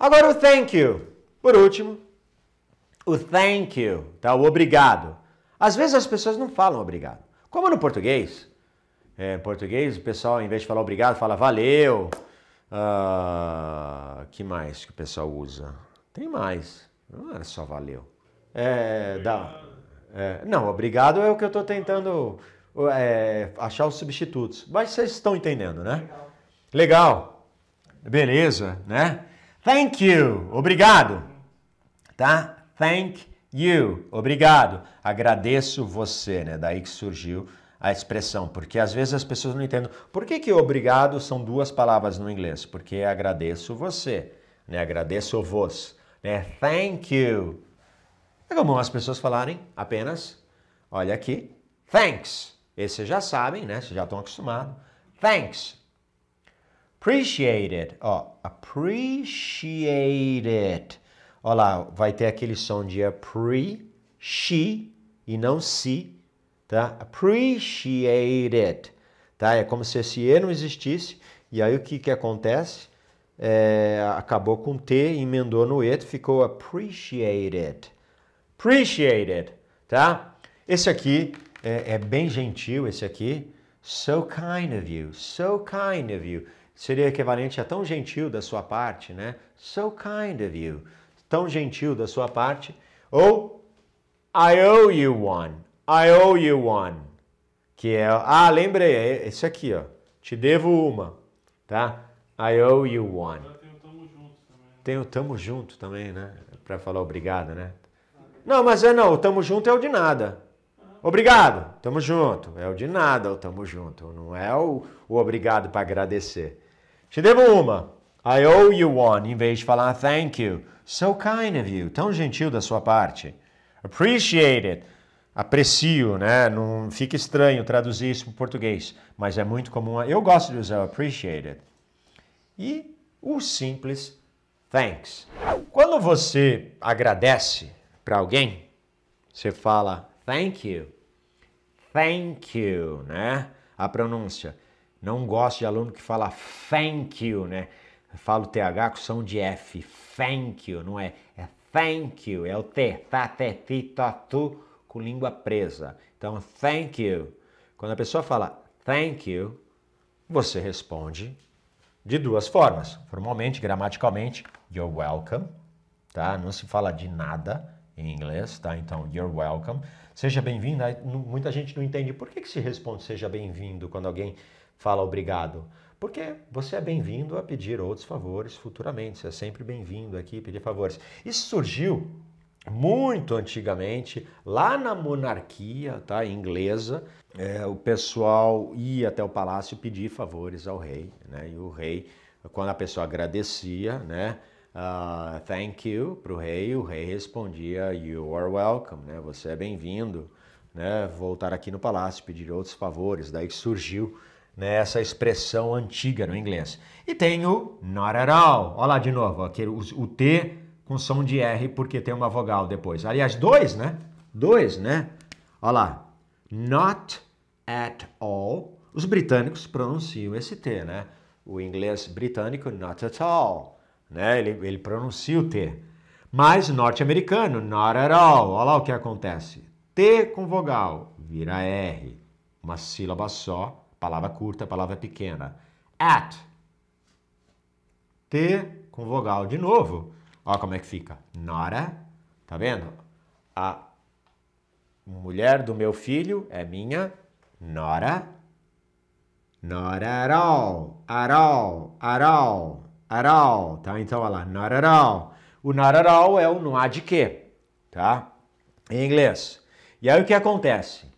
Agora o thank you. Por último, o thank you, tá? O obrigado. Às vezes as pessoas não falam obrigado. Como no português. É, português, o pessoal, ao invés de falar obrigado, fala valeu. Uh, que mais que o pessoal usa? Tem mais. Não era só valeu. É, dá, é, não, obrigado é o que eu estou tentando é, achar os substitutos. Mas vocês estão entendendo, né? Legal. Legal. Beleza, né? Thank you. Obrigado. Tá? Thank you. Obrigado. Agradeço você, né? Daí que surgiu a expressão, porque às vezes as pessoas não entendem. Por que que obrigado são duas palavras no inglês? Porque agradeço você, né? Agradeço vos, né? Thank you. É comum as pessoas falarem apenas, olha aqui, thanks. Esse vocês já sabem, né? Vocês já estão acostumados. Thanks. Appreciate it. Ó, appreciate it. lá, vai ter aquele som de pre, she e não si, tá? Appreciate it. Tá? É como se esse E não existisse. E aí o que, que acontece? É, acabou com T, emendou no e, ficou appreciate it. Appreciate it. Tá? Esse aqui é, é bem gentil, esse aqui. So kind of you. So kind of you. Seria equivalente a tão gentil da sua parte, né? So kind of you. Tão gentil da sua parte. Ou I owe you one. I owe you one. Que é, ah, lembrei, é esse aqui, ó. Te devo uma, tá? I owe you one. Tem o tamo junto também. né? Pra falar obrigado, né? Não, mas é não, o tamo junto é o de nada. Obrigado, tamo junto. É o de nada, o tamo junto. Não é o, o obrigado para agradecer. Te devo uma. I owe you one, em vez de falar thank you. So kind of you, tão gentil da sua parte. Appreciate it, aprecio, né? Não fica estranho traduzir isso para português, mas é muito comum. Eu gosto de usar appreciate it. E o simples thanks. Quando você agradece para alguém, você fala thank you. Thank you, né? A pronúncia. Não gosto de aluno que fala thank you, né? Eu falo TH com som de F. Thank you, não é? É thank you, é o T. Tá, te, ti, t, tu, com língua presa. Então, thank you. Quando a pessoa fala thank you, você responde de duas formas. Formalmente, gramaticalmente, you're welcome, tá? Não se fala de nada em inglês, tá? Então, you're welcome. Seja bem-vindo. Muita gente não entende por que, que se responde seja bem-vindo quando alguém fala obrigado. Porque você é bem-vindo a pedir outros favores futuramente, você é sempre bem-vindo aqui pedir favores. Isso surgiu muito antigamente, lá na monarquia tá, inglesa, é, o pessoal ia até o palácio pedir favores ao rei, né? E o rei, quando a pessoa agradecia, né? Uh, thank you para o rei, o rei respondia you are welcome, né? Você é bem-vindo, né? Voltar aqui no palácio pedir outros favores. Daí surgiu né, essa expressão antiga no inglês. E tem o not at all. Olha lá de novo, aquele, o, T com som de R, porque tem uma vogal depois. Aliás, dois, né? Dois, né? Olha lá. Not at all. Os britânicos pronunciam esse T, né? O inglês britânico, not at all. Né? Ele, ele pronuncia o T. Mas norte-americano, not at all. Olha lá o que acontece. T com vogal vira R. Uma sílaba só Palavra curta, palavra pequena. At. T com vogal de novo. Ó como é que fica. Nora. Tá vendo? A mulher do meu filho é minha nora. Not at all, at all, at all, at all, tá? Então, olha lá, not at all. O not at all é o não há de quê, tá? Em inglês. E aí o que acontece?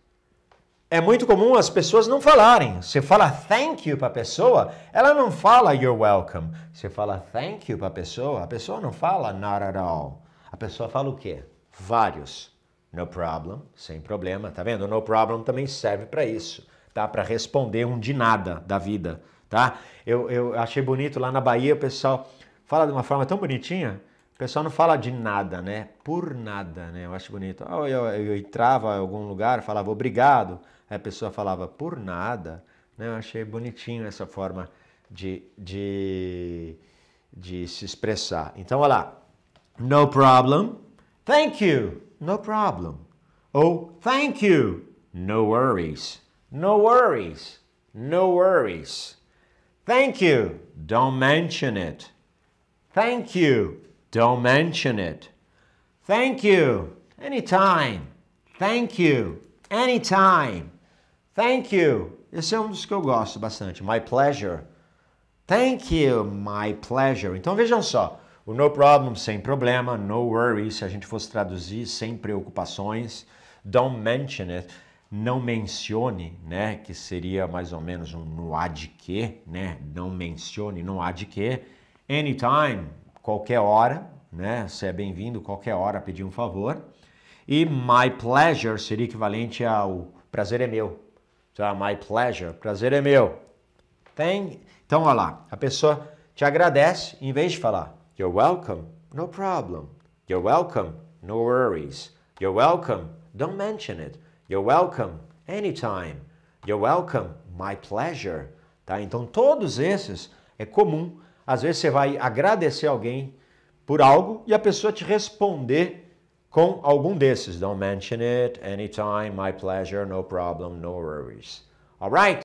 é muito comum as pessoas não falarem. Você fala thank you para a pessoa, ela não fala you're welcome. Você fala thank you para a pessoa, a pessoa não fala not at all. A pessoa fala o quê? Vários. No problem, sem problema, tá vendo? No problem também serve para isso, tá? Para responder um de nada da vida, tá? Eu, eu achei bonito lá na Bahia, o pessoal fala de uma forma tão bonitinha pessoal não fala de nada, né? Por nada, né? Eu acho bonito. Ah, eu, eu, eu entrava em algum lugar, falava obrigado, aí a pessoa falava por nada. Né? Eu achei bonitinho essa forma de, de, de se expressar. Então, olha lá. No problem. Thank you. No problem. Ou thank you. No worries. No worries. No worries. Thank you. Don't mention it. Thank you. Don't mention it. Thank you. Anytime. Thank you. Anytime. Thank you. Esse é um dos que eu gosto bastante. My pleasure. Thank you. My pleasure. Então vejam só. O no problem, sem problema. No worry, se a gente fosse traduzir, sem preocupações. Don't mention it. Não mencione, né? Que seria mais ou menos um no há de que, né? Não mencione, não há de que. Anytime qualquer hora, né? Você é bem-vindo qualquer hora a pedir um favor. E my pleasure seria equivalente ao prazer é meu. Tá? My pleasure, prazer é meu. Tem? Então, olha lá, a pessoa te agradece, em vez de falar you're welcome, no problem. You're welcome, no worries. You're welcome, don't mention it. You're welcome, anytime. You're welcome, my pleasure. Tá? Então, todos esses é comum às vezes você vai agradecer alguém por algo e a pessoa te responder com algum desses. Don't mention it, anytime, my pleasure, no problem, no worries. Alright?